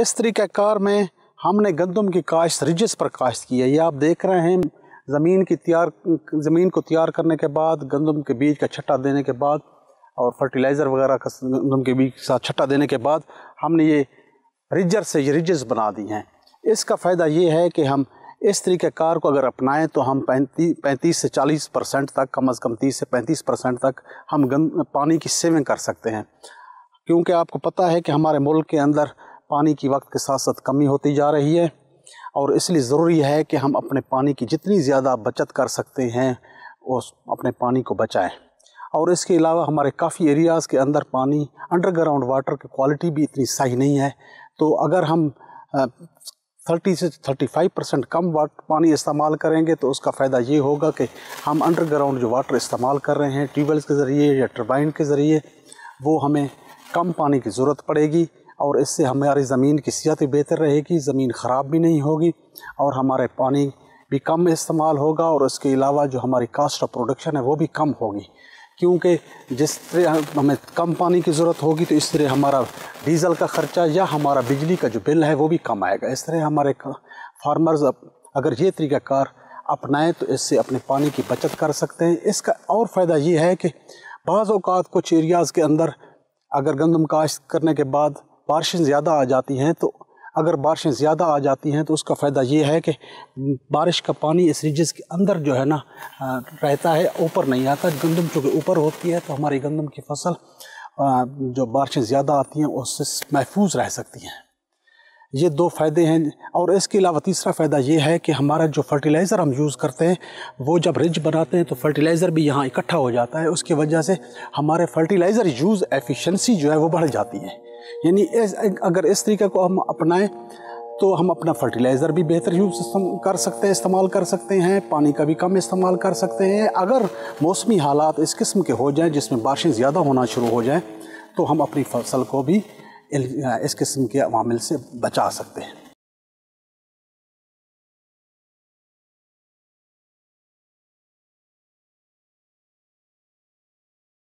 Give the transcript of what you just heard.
इस कार में हमने गंदम की काश्त रिजस पर काश्त की है ये आप देख रहे हैं ज़मीन की तैयार ज़मीन को तैयार करने के बाद गंदम के बीज का छट्टा देने के बाद और फर्टिलाइज़र वगैरह का गंदम के बीज के साथ छट्टा देने के बाद हमने ये रिजर से ये रिजस बना दी हैं इसका फ़ायदा ये है कि हम इस तरीक़ार को अगर अपनाएं तो हम पैंती पैंतीस से चालीस परसेंट तक कम अज़ कम तीस से पैंतीस परसेंट तक हम गंद पानी की सेविंग कर सकते हैं क्योंकि आपको पता है कि हमारे मुल्क के अंदर पानी की वक्त के साथ साथ कमी होती जा रही है और इसलिए ज़रूरी है कि हम अपने पानी की जितनी ज़्यादा बचत कर सकते हैं उस अपने पानी को बचाएं और इसके अलावा हमारे काफ़ी एरियाज़ के अंदर पानी अंडरग्राउंड वाटर की क्वालिटी भी इतनी सही नहीं है तो अगर हम थर्टी से थर्टी फाइव परसेंट कम वाटर पानी इस्तेमाल करेंगे तो उसका फ़ायदा ये होगा कि हम अंडरग्राउंड जो वाटर इस्तेमाल कर रहे हैं ट्यूबवेल्स के ज़रिए या टर्बाइन के ज़रिए वो हमें कम पानी की ज़रूरत पड़ेगी और इससे हमारी ज़मीन की सेहत भी बेहतर रहेगी ज़मीन ख़राब भी नहीं होगी और हमारे पानी भी कम इस्तेमाल होगा और इसके अलावा जो हमारी कास्ट ऑफ प्रोडक्शन है वो भी कम होगी क्योंकि जिस तरह हमें कम पानी की ज़रूरत होगी तो इस तरह हमारा डीज़ल का ख़र्चा या हमारा बिजली का जो बिल है वो भी कम आएगा इस तरह हमारे फार्मर्स अगर ये तरीक़ाकार अपनाएं तो इससे अपने पानी की बचत कर सकते हैं इसका और फ़ायदा ये है कि बाज़ात कुछ एरियाज़ के अंदर अगर गंदम काश्त करने के बाद बारिशें ज़्यादा आ जाती हैं तो अगर बारिशें ज़्यादा आ जाती हैं तो उसका फ़ायदा ये है कि बारिश का पानी इस रिजिस के अंदर जो है ना रहता है ऊपर नहीं आता गंदम चूँकि ऊपर होती है तो हमारी गंदम की फसल जो बारिशें ज़्यादा आती हैं उससे महफूज रह सकती हैं ये दो फ़ायदे हैं और इसके अलावा तीसरा फ़ायदा ये है कि हमारा जो फर्टिलाइज़र हम यूज़ करते हैं वो जब रिज बनाते हैं तो फर्टिलाइज़र भी यहाँ इकट्ठा हो जाता है उसकी वजह से हमारे फर्टिलाइज़र यूज़ एफिशिएंसी जो है वो बढ़ जाती है यानी अगर इस तरीके को हम अपनाएं तो हम अपना फर्टिलाइज़र भी बेहतर यूज कर सकते हैं इस्तेमाल कर सकते हैं पानी का भी कम इस्तेमाल कर सकते हैं अगर मौसमी हालात इस किस्म के हो जाएं जिसमें बारिशें ज़्यादा होना शुरू हो जाएं तो हम अपनी फसल को भी इस किस्म के अवामिल से बचा सकते हैं